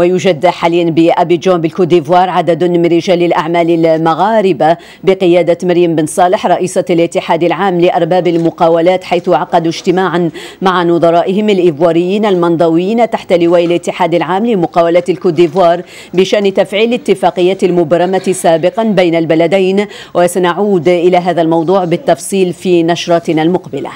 ويوجد حاليا جون بالكوت ديفوار عدد من رجال الأعمال المغاربة بقيادة مريم بن صالح رئيسة الاتحاد العام لأرباب المقاولات حيث عقدوا اجتماعا مع نظرائهم الإيفواريين المنضويين تحت لواء الاتحاد العام لمقاولات الكوت ديفوار بشأن تفعيل اتفاقيات المبرمة سابقا بين البلدين وسنعود إلى هذا الموضوع بالتفصيل في نشرتنا المقبلة